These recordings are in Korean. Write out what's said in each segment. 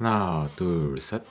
하나 둘셋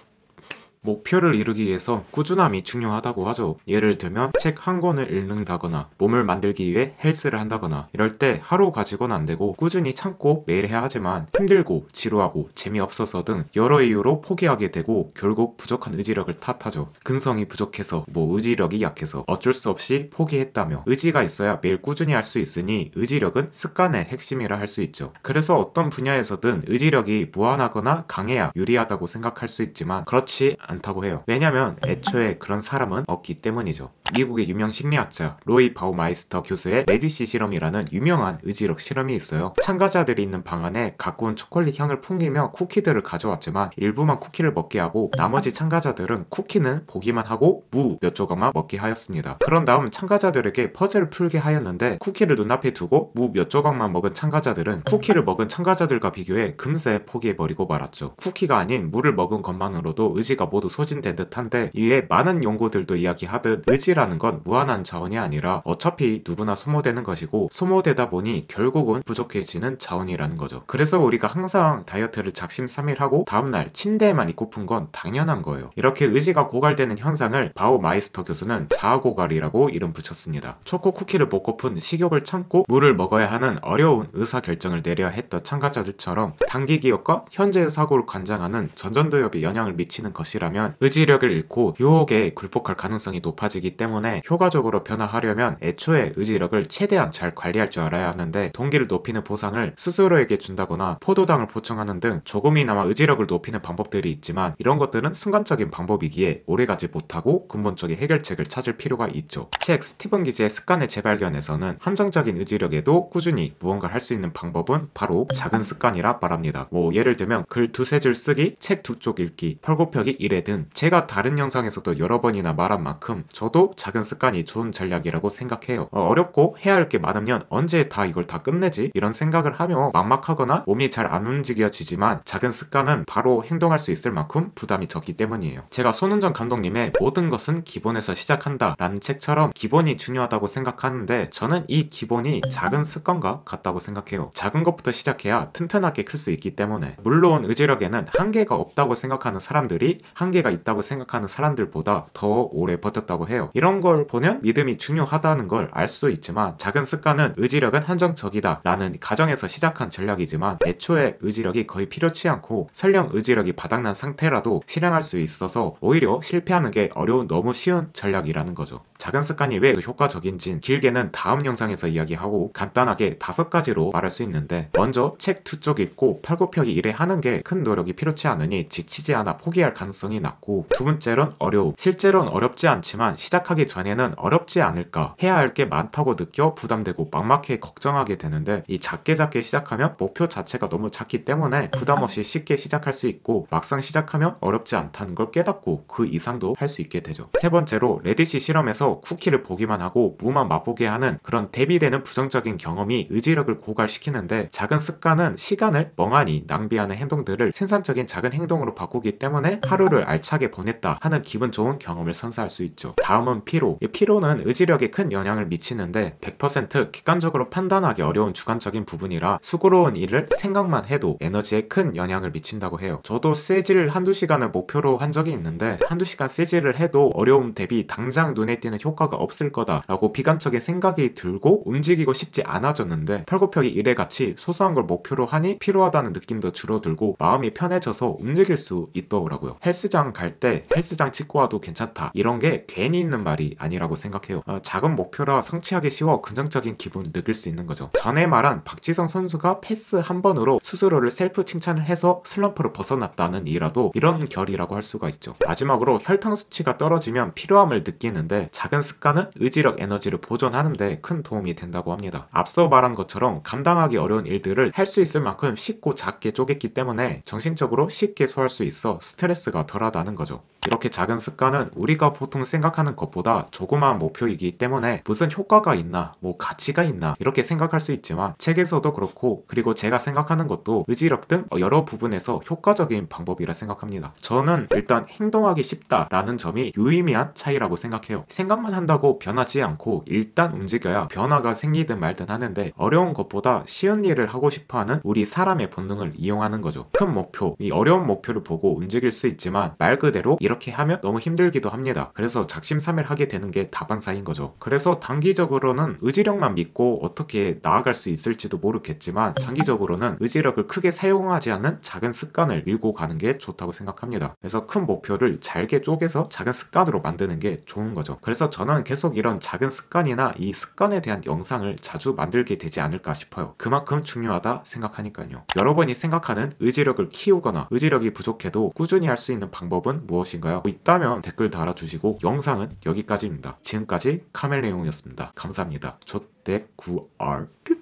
목표를 이루기 위해서 꾸준함이 중요하다고 하죠. 예를 들면 책 한 권을 읽는다거나 몸을 만들기 위해 헬스를 한다거나 이럴 때 하루 가지고는 안 되고 꾸준히 참고 매일 해야 하지만 힘들고 지루하고 재미없어서 등 여러 이유로 포기하게 되고 결국 부족한 의지력을 탓하죠. 근성이 부족해서 뭐 의지력이 약해서 어쩔 수 없이 포기했다며 의지가 있어야 매일 꾸준히 할 수 있으니 의지력은 습관의 핵심이라 할 수 있죠. 그래서 어떤 분야에서든 의지력이 무한하거나 강해야 유리하다고 생각할 수 있지만 그렇지 않다고 해요. 왜냐면 애초에 그런 사람은 없기 때문이죠. 미국의 유명 심리학자 로이 바우마이스터 교수의 레디시 실험이라는 유명한 의지력 실험이 있어요. 참가자들이 있는 방 안에 가꾼 초콜릿 향을 풍기며 쿠키들을 가져왔지만 일부만 쿠키를 먹게 하고 나머지 참가자들은 쿠키는 보기만 하고 무 몇 조각만 먹게 하였습니다. 그런 다음 참가자들에게 퍼즐을 풀게 하였는데 쿠키를 눈앞에 두고 무 몇 조각만 먹은 참가자들은 쿠키를 먹은 참가자들과 비교해 금세 포기해버리고 말았죠. 쿠키가 아닌 물을 먹은 것만으로도 의지가 못 모두 소진된 듯한데 이에 많은 연구들도 이야기하듯 의지라는 건 무한한 자원이 아니라 어차피 누구나 소모되는 것이고 소모되다 보니 결국은 부족해지는 자원이라는 거죠. 그래서 우리가 항상 다이어트를 작심삼일하고 다음날 침대에만 입고 픈건 당연한 거예요. 이렇게 의지가 고갈되는 현상을 바오 마이스터 교수는 자아고갈이라고 이름 붙였습니다. 초코 쿠키를 먹고픈 식욕을 참고 물을 먹어야 하는 어려운 의사결정을 내려야 했던 참가자들처럼 단기 기억과 현재의 사고를 관장하는 전전도엽이 영향을 미치는 것이라 하면 의지력을 잃고 유혹에 굴복할 가능성이 높아지기 때문에 효과적으로 변화하려면 애초에 의지력을 최대한 잘 관리할 줄 알아야 하는데 동기를 높이는 보상을 스스로에게 준다거나 포도당을 보충하는 등 조금이나마 의지력을 높이는 방법들이 있지만 이런 것들은 순간적인 방법이기에 오래가지 못하고 근본적인 해결책을 찾을 필요가 있죠. 책 스티븐 기지의 습관의 재발견에서는 한정적인 의지력에도 꾸준히 무언가를 할 수 있는 방법은 바로 작은 습관이라 말합니다. 뭐 예를 들면 글 두세 줄 쓰기, 책 두 쪽 읽기, 펄고펴기 이래 등 제가 다른 영상에서도 여러 번이나 말한 만큼 저도 작은 습관이 좋은 전략이라고 생각해요. 어, 어렵고 해야 할 게 많으면 언제 다 이걸 다 끝내지? 이런 생각을 하며 막막하거나 몸이 잘 안 움직여지지만 작은 습관은 바로 행동할 수 있을 만큼 부담이 적기 때문이에요. 제가 손은정 감독님의 모든 것은 기본에서 시작한다 라는 책처럼 기본이 중요하다고 생각하는데 저는 이 기본이 작은 습관과 같다고 생각해요. 작은 것부터 시작해야 튼튼하게 클 수 있기 때문에 물론 의지력에는 한계가 없다고 생각하는 사람들이 한 한계가 있다고 생각하는 사람들보다 더 오래 버텼다고 해요. 이런 걸 보면 믿음이 중요하다는 걸 알 수 있지만 작은 습관은 의지력은 한정적이다 라는 가정에서 시작한 전략이지만 애초에 의지력이 거의 필요치 않고 설령 의지력이 바닥난 상태라도 실행할 수 있어서 오히려 실패하는 게 어려운 너무 쉬운 전략이라는 거죠. 작은 습관이 왜효과적인지 길게는 다음 영상에서 이야기하고 간단하게 다섯 가지로 말할 수 있는데 먼저 책 두쪽 읽고 팔굽혀기 일에 하는 게 큰 노력이 필요치 않으니 지치지 않아 포기할 가능성이 비용이 낮고 두 번째론 어려움 실제로는 어렵지 않지만 시작하기 전에는 어렵지 않을까 해야 할 게 많다고 느껴 부담되고 막막해 걱정하게 되는데 이 작게 작게 시작하면 목표 자체가 너무 작기 때문에 부담 없이 쉽게 시작할 수 있고 막상 시작하면 어렵지 않다는 걸 깨닫고 그 이상도 할 수 있게 되죠 세 번째로 레딧이 실험에서 쿠키를 보기만 하고 무만 맛보게 하는 그런 대비되는 부정적인 경험이 의지력을 고갈시키는데 작은 습관은 시간을 멍하니 낭비하는 행동들을 생산적인 작은 행동으로 바꾸기 때문에 하루를 알차게 보냈다 하는 기분 좋은 경험을 선사할 수 있죠. 다음은 피로. 피로는 의지력에 큰 영향을 미치는데 100% 객관적으로 판단하기 어려운 주관적인 부분이라 수고로운 일을 생각만 해도 에너지에 큰 영향을 미친다고 해요. 저도 세지를 한두 시간을 목표로 한 적이 있는데 한두 시간 세지를 해도 어려움 대비 당장 눈에 띄는 효과가 없을 거다라고 비관적인 생각이 들고 움직이고 싶지 않아졌는데 팔굽혀기 일에 같이 소소한 걸 목표로 하니 필요하다는 느낌도 줄어들고 마음이 편해져서 움직일 수 있더라고요. 헬스장 헬스장 갈때 헬스장 치과 와도 괜찮다 이런 게 괜히 있는 말이 아니라고 생각해요 어, 작은 목표라 성취하기 쉬워 긍정적인 기분 느낄 수 있는 거죠 전에 말한 박지성 선수가 패스 한 번으로 스스로를 셀프 칭찬을 해서 슬럼프를 벗어났다는 이라도 이런 결이라고 할 수가 있죠 마지막으로 혈당 수치가 떨어지면 피로함을 느끼는데 작은 습관은 의지력 에너지를 보존하는데 큰 도움이 된다고 합니다 앞서 말한 것처럼 감당하기 어려운 일들을 할 수 있을 만큼 쉽고 작게 쪼갰기 때문에 정신적으로 쉽게 소화할 수 있어 스트레스가 덜하 중요하다는 거죠. 이렇게 작은 습관은 우리가 보통 생각하는 것보다 조그마한 목표이기 때문에 무슨 효과가 있나, 뭐 가치가 있나 이렇게 생각할 수 있지만 책에서도 그렇고 그리고 제가 생각하는 것도 의지력 등 여러 부분에서 효과적인 방법이라 생각합니다. 저는 일단 행동하기 쉽다라는 점이 유의미한 차이라고 생각해요. 생각만 한다고 변하지 않고 일단 움직여야 변화가 생기든 말든 하는데 어려운 것보다 쉬운 일을 하고 싶어하는 우리 사람의 본능을 이용하는 거죠. 큰 목표, 이 어려운 목표를 보고 움직일 수 있지만 하지만 말 그대로 이렇게 하면 너무 힘들기도 합니다. 그래서 작심삼일하게 되는 게 다방사인 거죠. 그래서 단기적으로는 의지력만 믿고 어떻게 나아갈 수 있을지도 모르겠지만 장기적으로는 의지력을 크게 사용하지 않는 작은 습관을 밀고 가는 게 좋다고 생각합니다. 그래서 큰 목표를 잘게 쪼개서 작은 습관으로 만드는 게 좋은 거죠. 그래서 저는 계속 이런 작은 습관이나 이 습관에 대한 영상을 자주 만들게 되지 않을까 싶어요. 그만큼 중요하다 생각하니까요. 여러분이 생각하는 의지력을 키우거나 의지력이 부족해도 꾸준히 할 수 있는 방법은 무엇인가요? 있다면 댓글 달아주시고 영상은 여기까지입니다. 지금까지 카멜레용이었습니다. 감사합니다. 조댓 9R 끝!